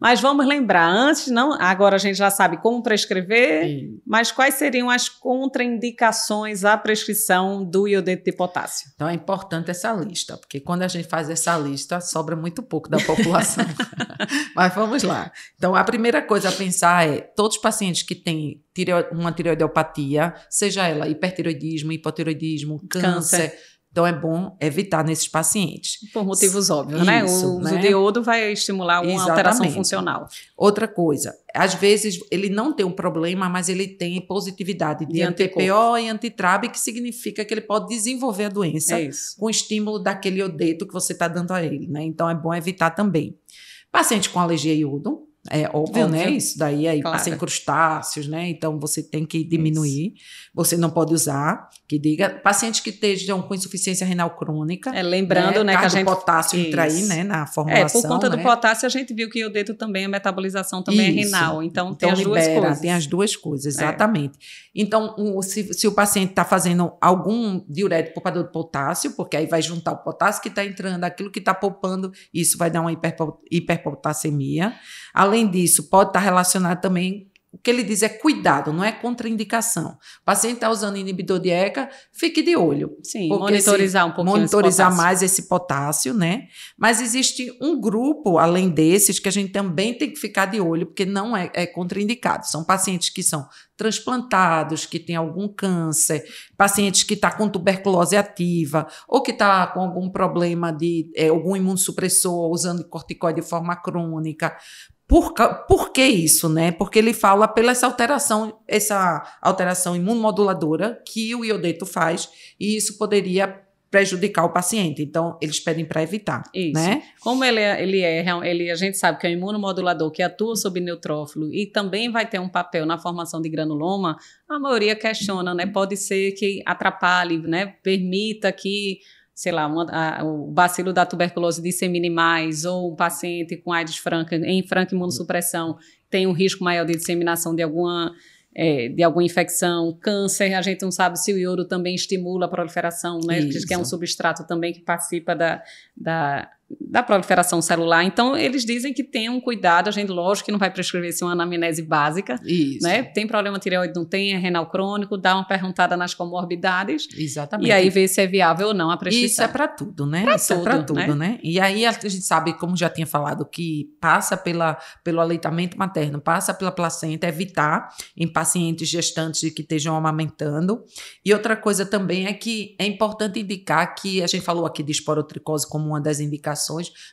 Mas vamos lembrar, antes não, agora a gente já sabe como prescrever, Sim. mas quais seriam as contraindicações à prescrição do iodeto de potássio? Então é importante essa lista, porque quando a gente faz essa lista, sobra muito pouco da população. mas vamos lá. Então a primeira coisa a pensar é, todos os pacientes que têm uma tireoidopatia, seja ela hipertireoidismo, hipotireoidismo, câncer, câncer então é bom evitar nesses pacientes. Por motivos óbvios, né? Isso, né? O uso né? vai estimular uma Exatamente. alteração funcional. Outra coisa, às vezes ele não tem um problema, mas ele tem positividade de, de anti-PO e antitrabe, que significa que ele pode desenvolver a doença é com estímulo daquele iodeto que você está dando a ele, né? Então é bom evitar também. Paciente com alergia a iodo, é óbvio, óbvio. né? Isso daí é aí claro. passa em crustáceos, né? Então você tem que diminuir. Isso. Você não pode usar, que diga, pacientes que estejam com insuficiência renal crônica. É, lembrando, né, né que a gente potássio isso. entra aí, né, na formulação. É, por conta né? do potássio a gente viu que o dedo também a metabolização também é isso. é renal. Então, então tem as libera, duas coisas. Tem as duas coisas, é. exatamente. É. Então, se, se o paciente está fazendo algum diurético poupador de potássio, porque aí vai juntar o potássio que está entrando, aquilo que está poupando, isso vai dar uma hiperpotassemia. Além além disso, pode estar relacionado também. O que ele diz é cuidado, não é contraindicação. O paciente está usando inibidor de ECA, fique de olho. Sim, monitorizar se, um pouquinho. Monitorizar esse mais esse potássio, né? Mas existe um grupo, além desses, que a gente também tem que ficar de olho, porque não é, é contraindicado. São pacientes que são transplantados, que têm algum câncer, pacientes que estão tá com tuberculose ativa, ou que está com algum problema de é, algum imunossupressor usando corticoide de forma crônica, por, por que isso, né? Porque ele fala pela essa alteração, essa alteração imunomoduladora que o iodeto faz, e isso poderia prejudicar o paciente. Então, eles pedem para evitar, Isso. né? Como ele é, ele é, ele, a gente sabe que é um imunomodulador que atua sobre neutrófilo e também vai ter um papel na formação de granuloma, a maioria questiona, né? Pode ser que atrapalhe, né? Permita que sei lá, uma, a, o bacilo da tuberculose dissemine mais, ou um paciente com AIDS franca, em franca imunossupressão, tem um risco maior de disseminação de alguma, é, de alguma infecção, câncer, a gente não sabe se o iodo também estimula a proliferação, né? Isso. Que é um substrato também que participa da, da da proliferação celular. Então, eles dizem que tem um cuidado, a gente, lógico, que não vai prescrever se uma anamnese básica. Isso. Né? Tem problema tireoide, não tem, é renal crônico, dá uma perguntada nas comorbidades. Exatamente. E aí vê se é viável ou não a prescrição. Isso é para tudo, né? Pra Isso é tudo, é para tudo, né? né? E aí a gente sabe, como já tinha falado, que passa pela, pelo aleitamento materno, passa pela placenta, evitar em pacientes gestantes que estejam amamentando. E outra coisa também é que é importante indicar que a gente falou aqui de esporotricose como uma das indicações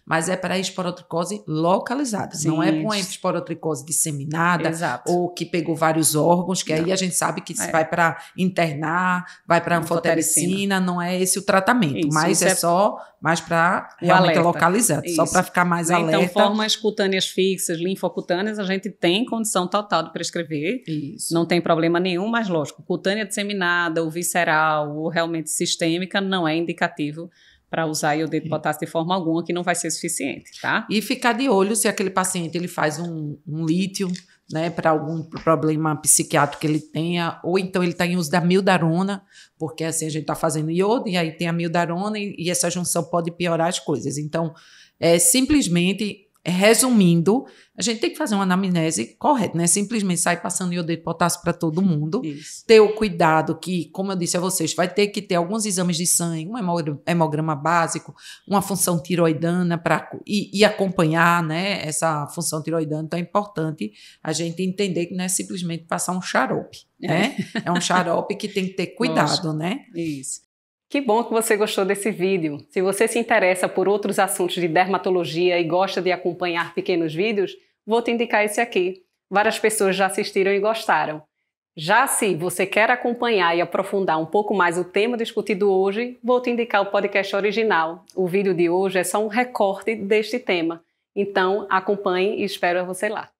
mas é para a esporotricose localizada. Sim, não é para uma esporotricose disseminada Exato. ou que pegou vários órgãos, que não. aí a gente sabe que é. vai para internar, vai para anfotericina, não é esse o tratamento, isso, mas isso é, é, só mais para realmente localizar, só para ficar mais né? Então, alerta. Então, formas cutâneas fixas, linfocutâneas, a gente tem condição total de prescrever. Isso. Não tem problema nenhum, mas lógico, cutânea disseminada, ou visceral, ou realmente sistêmica, não é indicativo para usar iodeto de potássio de forma alguma, que não vai ser suficiente, tá? E ficar de olho se aquele paciente ele faz um, um lítio, né, para algum problema psiquiátrico que ele tenha, ou então ele está em uso da mildarona, porque assim a gente está fazendo iodo e aí tem a mildarona e, e essa junção pode piorar as coisas. Então, é, simplesmente é, resumindo, a gente tem que fazer uma anamnese correta, né? Simplesmente sair passando iodeto de potássio para todo mundo. Isso. Ter o cuidado que, como eu disse a vocês, vai ter que ter alguns exames de sangue, um hemograma básico, uma função tiroidana para e, e, acompanhar, né? Essa função tiroidana. Então é importante a gente entender que não é simplesmente passar um xarope, é. né? É, é um xarope que tem que ter cuidado, Nossa. né? Isso. Que bom que você gostou desse vídeo. Se você se interessa por outros assuntos de dermatologia e gosta de acompanhar pequenos vídeos, vou te indicar esse aqui. Várias pessoas já assistiram e gostaram. Já se você quer acompanhar e aprofundar um pouco mais o tema discutido hoje, vou te indicar o podcast original. O vídeo de hoje é só um recorte deste tema. Então, acompanhe e espero você lá.